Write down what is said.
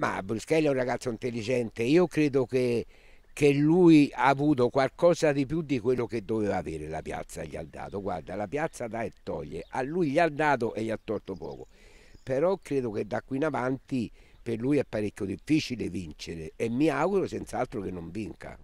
Ma Bruschelli è un ragazzo intelligente, io credo che, che, lui ha avuto qualcosa di più di quello che doveva avere la piazza, gli ha dato, guarda la piazza dà e toglie, a lui gli ha dato e gli ha tolto poco, però credo che da qui in avanti per lui è parecchio difficile vincere e mi auguro senz'altro che non vinca.